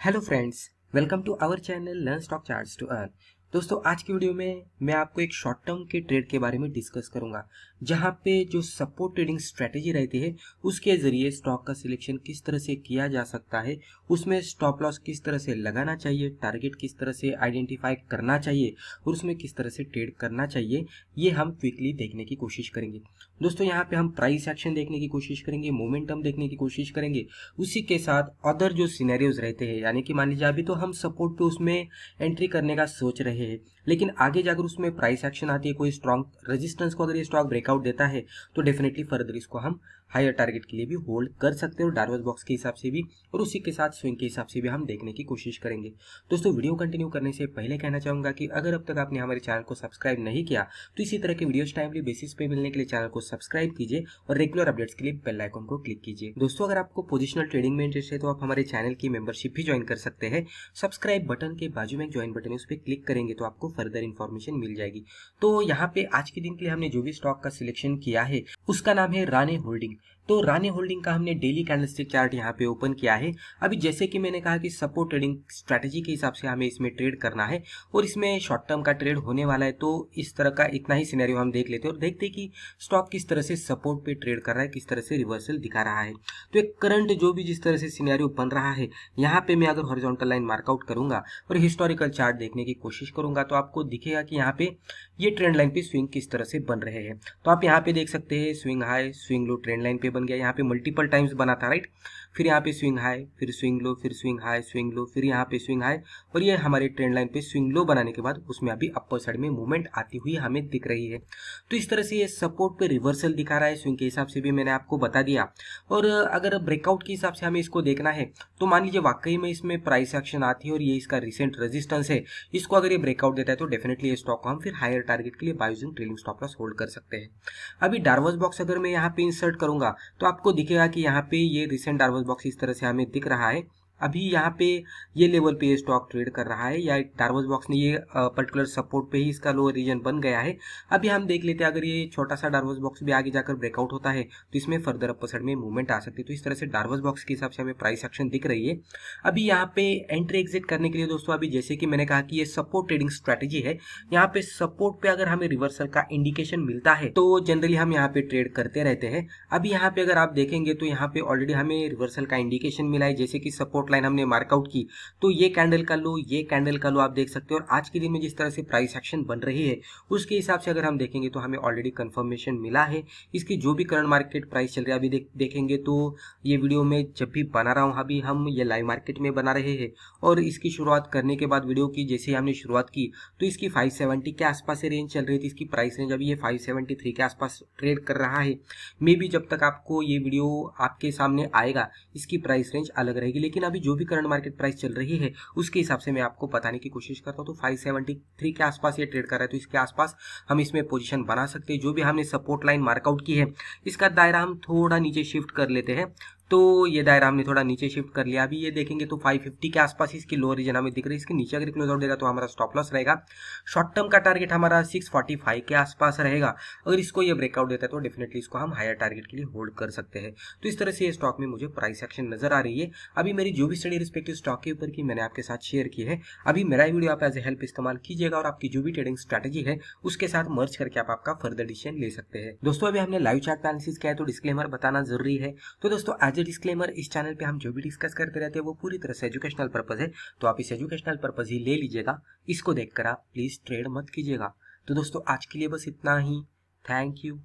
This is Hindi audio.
Hello friends, welcome to our channel Learn Stock Charts to Earn. दोस्तों आज की वीडियो में मैं आपको एक शॉर्ट टर्म के ट्रेड के बारे में डिस्कस करूंगा जहां पे जो सपोर्ट ट्रेडिंग स्ट्रेटेजी रहती है उसके जरिए स्टॉक का सिलेक्शन किस तरह से किया जा सकता है उसमें स्टॉप लॉस किस तरह से लगाना चाहिए टारगेट किस तरह से आइडेंटिफाई करना चाहिए और उसमें किस तरह से ट्रेड करना चाहिए ये हम क्विकली देखने की कोशिश करेंगे दोस्तों यहाँ पे हम प्राइस एक्शन देखने की कोशिश करेंगे मोमेंटम देखने की कोशिश करेंगे उसी के साथ अदर जो सीनेरियोज रहते हैं यानी कि मान लीजिए अभी तो हम सपोर्ट पे उसमें एंट्री करने का सोच रहे रहे हैं लेकिन आगे जाकर उसमें प्राइस एक्शन आती है कोई स्ट्रॉन्ग रेजिस्टेंस को अगर ये स्टॉक ब्रेकआउट देता है तो डेफिनेटली फर्दर इसको हम हायर टारगेट के लिए भी होल्ड कर सकते हैं और डार्वस बॉक्स के हिसाब से भी और उसी के साथ स्विंग के हिसाब से भी हम देखने की कोशिश करेंगे दोस्तों वीडियो कंटिन्यू करने से पहले कहना चाहूंगा कि अगर अब तक आपने हमारे चैनल को सब्सक्राइब नहीं किया तो इसी तरह के वीडियोज टाइमली बेसिस पे मिलने के लिए चैनल को सब्सक्राइब कीजिए और रेगुलर अपडेट्स के लिए बेल आइकॉन को क्लिक कीजिए दोस्तों अगर आपको पोजिशनल ट्रेडिंग में इंटरेस्ट है तो आप हमारे चैनल की मेंबरशिप भी ज्वाइन कर सकते हैं सब्सक्राइब बटन के बाजू में ज्वाइन बटन है उस पर क्लिक करेंगे तो आपको फर्दर इन्फॉर्मेशन मिल जाएगी तो यहाँ पे आज के दिन के लिए हमने जो भी स्टॉक का सिलेक्शन किया है उसका नाम है रानी होल्डिंग तो रानी होल्डिंग का हमने डेली कैंडलस्टिक चार्ट यहाँ पे ओपन किया है अभी जैसे कि मैंने कहा कि सपोर्ट ट्रेडिंग स्ट्रैटेजी के हिसाब से हमें इसमें ट्रेड करना है और इसमें शॉर्ट टर्म का ट्रेड होने वाला है तो इस तरह का इतना ही सिनेरियो हम देख लेते हैं और देखते हैं कि स्टॉक किस तरह से सपोर्ट पे ट्रेड कर रहा है किस तरह से रिवर्सल दिखा रहा है तो एक करंट जो भी जिस तरह से सीनैरियो बन रहा है यहाँ पे मैं अगर हॉरिजोटल लाइन मार्कआउट करूंगा और हिस्टोरिकल चार्ट देखने की कोशिश करूंगा तो आपको दिखेगा कि यहाँ पे ये ट्रेंड लाइन पे स्विंग किस तरह से बन रहे हैं तो आप यहाँ पे देख सकते हैं swing high swing low trend line पे बन गया यहाँ पे मल्टीपल टाइम्स बना था राइट फिर यहाँ पे स्विंग हाई फिर स्विंग लो फिर स्विंग हाई स्विंग लो फिर यहाँ पे स्विंग हाई और ये हमारे ट्रेंड लाइन पे स्विंग लो बनाने के बाद उसमें अभी अपर साइड में मूवमेंट आती हुई हमें दिख रही है तो इस तरह से ये सपोर्ट पे रिवर्सल दिखा रहा है स्विंग के हिसाब से भी मैंने आपको बता दिया और अगर ब्रेकआउट के हिसाब से हमें इसको देखना है तो मान लीजिए वाकई में इसमें प्राइस एक्शन आती है और ये इसका रिसेंट रेजिस्टेंस है इसको अगर ये ब्रेकआउट देता है तो डेफिनेटली ये स्टॉक को हम फिर हायर टारगेट के लिए by using trailing stop loss hold कर सकते हैं अभी डार्वस बॉक्स अगर मैं यहाँ पे इंसर्ट करूंगा तो आपको दिखेगा कि यहाँ पे ये रिसेंट डार्वस बॉक्स इस तरह से हमें दिख रहा है अभी यहाँ पे ये लेवल पे स्टॉक ट्रेड कर रहा है या टारवस बॉक्स ने ये पर्टिकुलर सपोर्ट पे ही इसका लो रीजन बन गया है अभी हम देख लेते हैं अगर ये छोटा सा डार्वस बॉक्स भी आगे जाकर ब्रेकआउट होता है तो इसमें फर्दर अपसाइड में मूवमेंट आ सकती है तो इस तरह से डार्वस बॉक्स के हिसाब से हमें प्राइस एक्शन दिख रही है अभी यहाँ पे एंट्री एग्जिट करने के लिए दोस्तों अभी जैसे कि मैंने कहा कि ये सपोर्ट ट्रेडिंग स्ट्रैटेजी है यहाँ पे सपोर्ट पे अगर हमें रिवर्सल का इंडिकेशन मिलता है तो जनरली हम यहाँ पे ट्रेड करते रहते हैं अभी यहाँ पे अगर आप देखेंगे तो यहाँ पे ऑलरेडी हमें रिवर्सल का इंडिकेशन मिला है जैसे कि सपोर्ट सपोर्ट लाइन हमने मार्कआउट की तो ये कैंडल का लो ये कैंडल का लो आप देख सकते हैं और आज के दिन में जिस तरह से प्राइस एक्शन बन रही है उसके हिसाब से अगर हम देखेंगे तो हमें ऑलरेडी कन्फर्मेशन मिला है इसकी जो भी करंट मार्केट प्राइस चल रही है अभी देखेंगे तो ये वीडियो में जब भी बना रहा हूँ अभी हम ये लाइव मार्केट में बना रहे हैं और इसकी शुरुआत करने के बाद वीडियो की जैसे हमने शुरुआत की तो इसकी 570 के आसपास से रेंज चल रही थी इसकी प्राइस रेंज अभी ये 573 के आसपास ट्रेड कर रहा है मे भी जब तक आपको ये वीडियो आपके सामने आएगा इसकी प्राइस रेंज अलग रहेगी लेकिन अभी अभी जो भी करंट मार्केट प्राइस चल रही है उसके हिसाब से मैं आपको बताने की कोशिश करता हूँ तो फाइव सेवेंटी थ्री के आसपास ये ट्रेड कर रहा है तो इसके आसपास हम इसमें पोजिशन बना सकते हैं जो भी हमने सपोर्ट लाइन मार्कआउट की है इसका दायरा हम थोड़ा नीचे शिफ्ट कर लेते हैं तो ये दायरा हमने थोड़ा नीचे शिफ्ट कर लिया अभी ये देखेंगे तो 550 के आसपास इसकी लो रीजन हमें दिख रही है इसके नीचे अगर क्लोज आउट देगा तो हमारा स्टॉप लॉस रहेगा शॉर्ट टर्म का टारगेट हमारा 645 के आसपास रहेगा अगर इसको ये ब्रेकआउट देता है तो डेफिनेटली इसको हम हायर टारगेट के लिए होल्ड कर सकते हैं तो इस तरह से ये स्टॉक में मुझे प्राइस एक्शन नजर आ रही है अभी मेरी जो भी स्टडी रिस्पेक्टिव स्टॉक के ऊपर की मैंने आपके साथ शेयर की है अभी मेरा वीडियो आप एज ए हेल्प इस्तेमाल कीजिएगा और आपकी जो भी ट्रेडिंग स्ट्रेटेजी है उसके साथ मर्ज करके आप आपका फर्दर डिसीजन ले सकते हैं दोस्तों अभी हमने लाइव चार्ट एनालिसिस किया है तो डिस्क्लेमर बताना जरूरी है तो दोस्तों आज जो डिस्क्लेमर इस चैनल पे हम जो भी डिस्कस करते रहते हैं वो पूरी तरह से एजुकेशनल पर्पज़ है तो आप इस एजुकेशनल पर्पज़ ही ले लीजिएगा इसको देखकर आप प्लीज़ ट्रेड मत कीजिएगा तो दोस्तों आज के लिए बस इतना ही थैंक यू